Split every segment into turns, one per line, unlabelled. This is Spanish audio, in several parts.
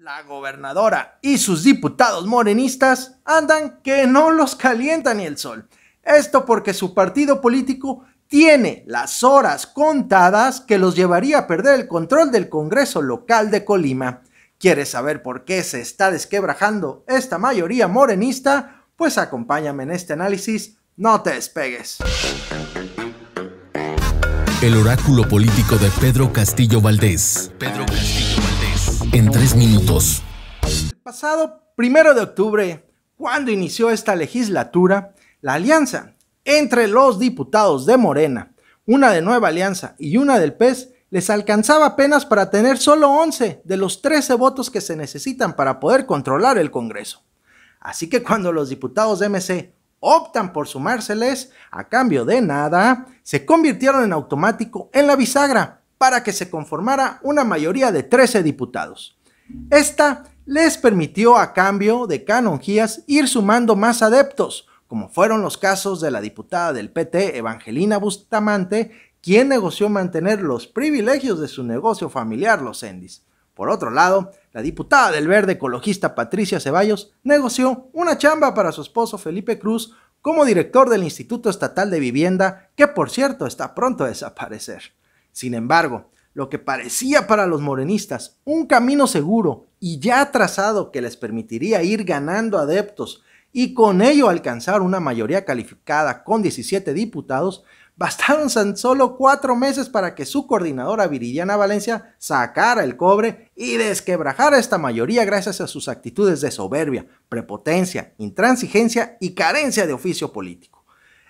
La gobernadora y sus diputados morenistas andan que no los calienta ni el sol. Esto porque su partido político tiene las horas contadas que los llevaría a perder el control del Congreso local de Colima. ¿Quieres saber por qué se está desquebrajando esta mayoría morenista? Pues acompáñame en este análisis, no te despegues. El oráculo político de Pedro Castillo Valdés en tres minutos. El pasado primero de octubre, cuando inició esta legislatura, la alianza entre los diputados de Morena, una de Nueva Alianza y una del PES, les alcanzaba apenas para tener solo 11 de los 13 votos que se necesitan para poder controlar el Congreso. Así que cuando los diputados de MC optan por sumárseles, a cambio de nada, se convirtieron en automático en la bisagra para que se conformara una mayoría de 13 diputados. Esta les permitió a cambio de canonjías ir sumando más adeptos, como fueron los casos de la diputada del PT Evangelina Bustamante, quien negoció mantener los privilegios de su negocio familiar los Endis. Por otro lado, la diputada del verde ecologista Patricia Ceballos negoció una chamba para su esposo Felipe Cruz como director del Instituto Estatal de Vivienda, que por cierto está pronto a desaparecer. Sin embargo, lo que parecía para los morenistas un camino seguro y ya trazado que les permitiría ir ganando adeptos y con ello alcanzar una mayoría calificada con 17 diputados, bastaron solo cuatro meses para que su coordinadora Viridiana Valencia sacara el cobre y desquebrajara esta mayoría gracias a sus actitudes de soberbia, prepotencia, intransigencia y carencia de oficio político.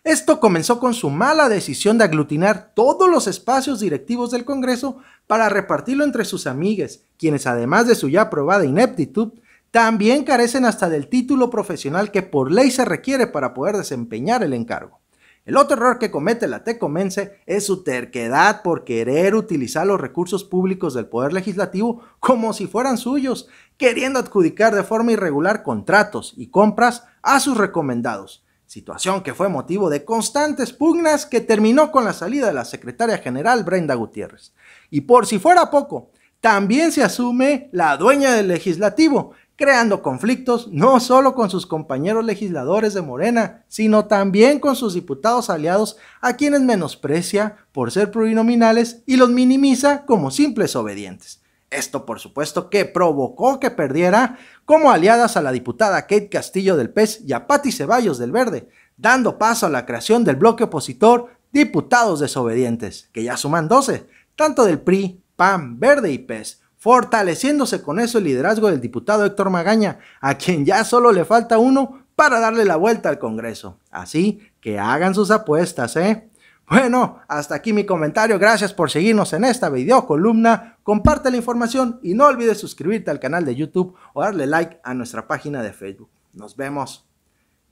Esto comenzó con su mala decisión de aglutinar todos los espacios directivos del Congreso para repartirlo entre sus amigues, quienes además de su ya probada ineptitud, también carecen hasta del título profesional que por ley se requiere para poder desempeñar el encargo. El otro error que comete la Tecomense es su terquedad por querer utilizar los recursos públicos del Poder Legislativo como si fueran suyos, queriendo adjudicar de forma irregular contratos y compras a sus recomendados, situación que fue motivo de constantes pugnas que terminó con la salida de la secretaria general Brenda Gutiérrez. Y por si fuera poco, también se asume la dueña del legislativo, creando conflictos no solo con sus compañeros legisladores de Morena, sino también con sus diputados aliados a quienes menosprecia por ser plurinominales y los minimiza como simples obedientes. Esto, por supuesto, que provocó que perdiera como aliadas a la diputada Kate Castillo del PES y a Patti Ceballos del Verde, dando paso a la creación del bloque opositor Diputados Desobedientes, que ya suman 12, tanto del PRI, PAN, Verde y PES, fortaleciéndose con eso el liderazgo del diputado Héctor Magaña, a quien ya solo le falta uno para darle la vuelta al Congreso. Así que hagan sus apuestas, ¿eh? Bueno, hasta aquí mi comentario. Gracias por seguirnos en esta videocolumna. Comparte la información y no olvides suscribirte al canal de YouTube o darle like a nuestra página de Facebook. Nos vemos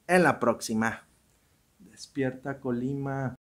en la próxima. Despierta Colima.